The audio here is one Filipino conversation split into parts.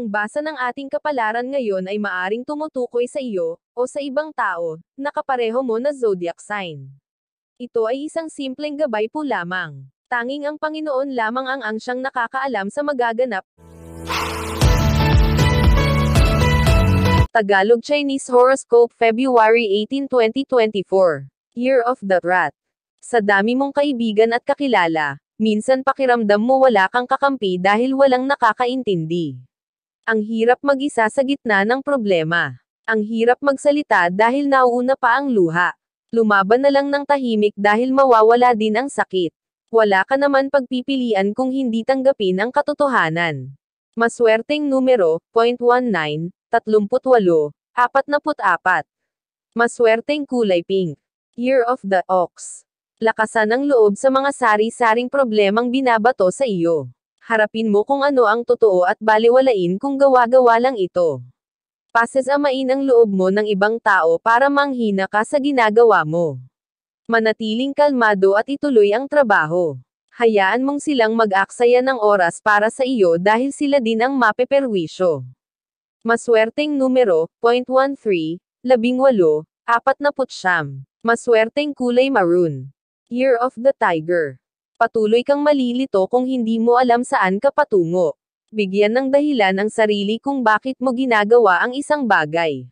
ang basa ng ating kapalaran ngayon ay maaring tumutukoy sa iyo, o sa ibang tao, na kapareho mo na zodiac sign. Ito ay isang simpleng gabay po lamang. Tanging ang Panginoon lamang ang ang siyang nakakaalam sa magaganap. Tagalog Chinese Horoscope February 18, 2024 Year of the Rat Sa dami mong kaibigan at kakilala, minsan pakiramdam mo wala kang kakampi dahil walang nakakaintindi. Ang hirap mag-isa sa gitna ng problema. Ang hirap magsalita dahil nauuna pa ang luha. Lumaban na lang ng tahimik dahil mawawala din ang sakit. Wala ka naman pagpipilian kung hindi tanggapin ang katotohanan. Maswerteng numero, 0.19, 38, 44. Maswerteng kulay pink. Year of the Ox. Lakasan ang loob sa mga sari-saring problemang binabato sa iyo harapin mo kung ano ang totoo at baliwalain kung gawa-gawa lang ito. Pasasamain ang loob mo ng ibang tao para manghina ka sa ginagawa mo. Manatiling kalmado at ituloy ang trabaho. Hayaan mong silang mag-aksaya ng oras para sa iyo dahil sila din ang mapeperwisyo. Maswerteng numero, 0.13, na 49. Maswerteng kulay maroon. Year of the Tiger patuloy kang malilito kung hindi mo alam saan ka patungo. Bigyan ng dahilan ang sarili kung bakit mo ginagawa ang isang bagay.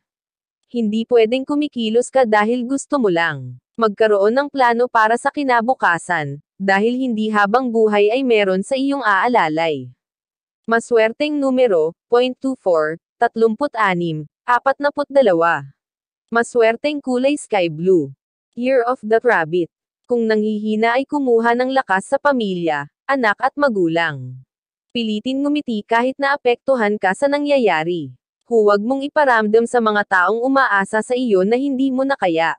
Hindi pwedeng kumikilos ka dahil gusto mo lang. Magkaroon ng plano para sa kinabukasan, dahil hindi habang buhay ay meron sa iyong aalalay. Maswerteng numero, 0.24, 36, 42. Maswerteng kulay sky blue. Year of the Rabbit. Kung nanghihina ay kumuha ng lakas sa pamilya, anak at magulang. Pilitin ngumiti kahit naapektuhan ka sa nangyayari. Huwag mong iparamdam sa mga taong umaasa sa iyo na hindi mo na kaya.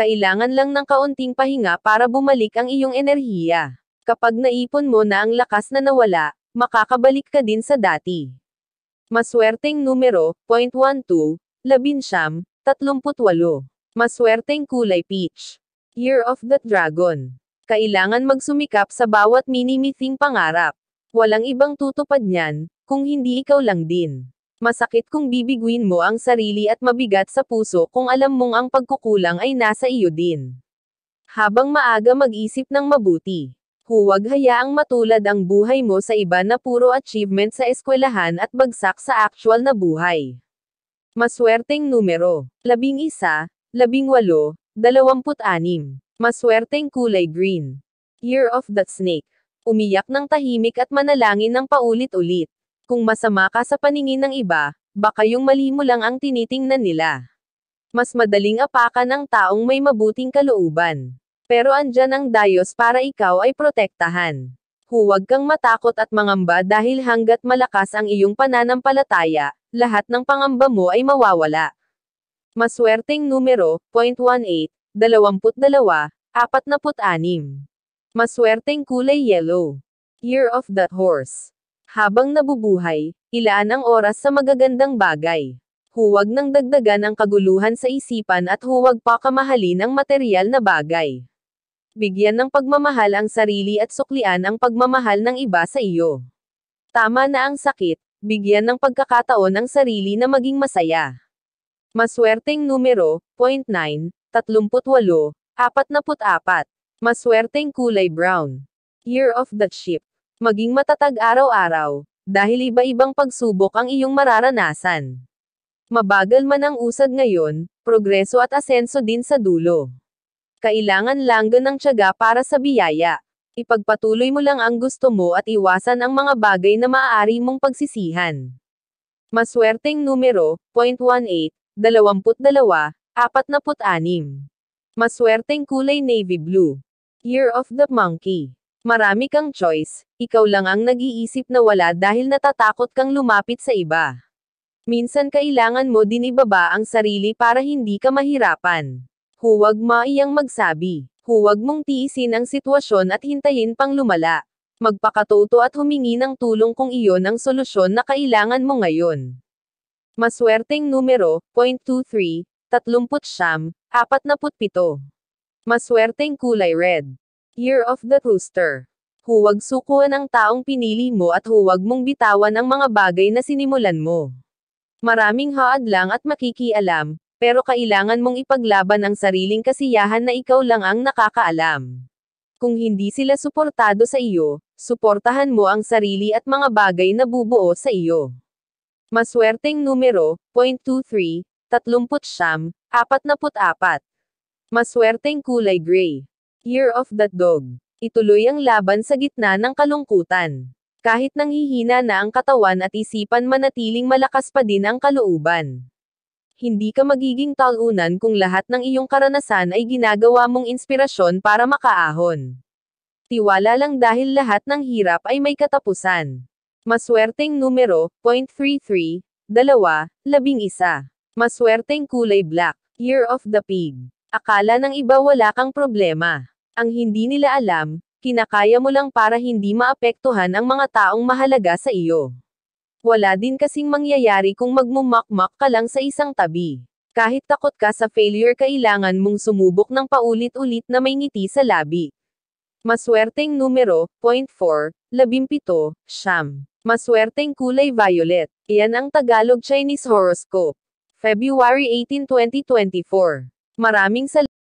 Kailangan lang ng kaunting pahinga para bumalik ang iyong enerhiya. Kapag naipon mo na ang lakas na nawala, makakabalik ka din sa dati. Maswerteng numero, 0.12, labinsyam, 38. Maswerteng kulay peach. Year of the Dragon. Kailangan magsumikap sa bawat mini minimithing pangarap. Walang ibang tutupad niyan, kung hindi ikaw lang din. Masakit kung bibiguin mo ang sarili at mabigat sa puso kung alam mong ang pagkukulang ay nasa iyo din. Habang maaga mag-isip ng mabuti. Huwag hayaang matulad ang buhay mo sa iba na puro achievement sa eskwelahan at bagsak sa actual na buhay. Maswerteng numero. Labing isa, labing walo, 26. Maswerteng kulay green. Year of the Snake. Umiyak ng tahimik at manalangin ng paulit-ulit. Kung masama ka sa paningin ng iba, baka yung mali mo lang ang tinitingnan nila. Mas madaling apakan ng taong may mabuting kalooban. Pero andyan ang dayos para ikaw ay protektahan. Huwag kang matakot at mangamba dahil hanggat malakas ang iyong pananampalataya, lahat ng pangamba mo ay mawawala. Maswerteng numero, 0.18, 22, 46. Maswerteng kulay yellow. Year of the Horse. Habang nabubuhay, ilaan ang oras sa magagandang bagay. Huwag nang dagdagan ang kaguluhan sa isipan at huwag pa kamahalin ang material na bagay. Bigyan ng pagmamahal ang sarili at suklian ang pagmamahal ng iba sa iyo. Tama na ang sakit, bigyan ng pagkakataon ang sarili na maging masaya. Maswerteng numero, 0.9, 38, 44. Maswerteng kulay brown. Year of the Ship. Maging matatag araw-araw, dahil iba-ibang pagsubok ang iyong mararanasan. Mabagal man ang usad ngayon, progreso at asenso din sa dulo. Kailangan lang ng tiyaga para sa biyaya. Ipagpatuloy mo lang ang gusto mo at iwasan ang mga bagay na maaari mong pagsisihan. Maswerteng numero, 0.18, 22, 46. Maswerteng kulay navy blue. Year of the Monkey. Marami kang choice, ikaw lang ang nag-iisip na wala dahil natatakot kang lumapit sa iba. Minsan kailangan mo din ibaba ang sarili para hindi ka mahirapan. Huwag maiyang magsabi. Huwag mong tiisin ang sitwasyon at hintayin pang lumala. Magpakatuto at humingi ng tulong kung iyon ang solusyon na kailangan mo ngayon. Maswerteng numero, 0.23, 30 siyam, 47. Maswerteng kulay red. Year of the Rooster. Huwag sukuan ang taong pinili mo at huwag mong bitawan ang mga bagay na sinimulan mo. Maraming haad lang at makikialam, pero kailangan mong ipaglaban ang sariling kasiyahan na ikaw lang ang nakakaalam. Kung hindi sila suportado sa iyo, suportahan mo ang sarili at mga bagay na bubuo sa iyo. Maswerteng numero, 0.23, 30 siyam, 44. Maswerteng kulay gray. Year of the Dog. Ituloy ang laban sa gitna ng kalungkutan. Kahit nanghihina na ang katawan at isipan manatiling malakas pa din ang kalooban. Hindi ka magiging talunan kung lahat ng iyong karanasan ay ginagawa mong inspirasyon para makaahon. Tiwala lang dahil lahat ng hirap ay may katapusan. Maswerteng numero, 0.33, 2, 11. Maswerteng kulay black, Year of the Pig. Akala ng iba wala kang problema. Ang hindi nila alam, kinakaya mo lang para hindi maapektuhan ang mga taong mahalaga sa iyo. Wala din kasing mangyayari kung magmumakmak ka lang sa isang tabi. Kahit takot ka sa failure kailangan mong sumubok ng paulit-ulit na may ngiti sa labi. Maswerteng numero, 0.4, 17, siyam. Maswerteng kulay violet. Iyan ang Tagalog Chinese horoscope. February 18, 2024. Maraming salamat.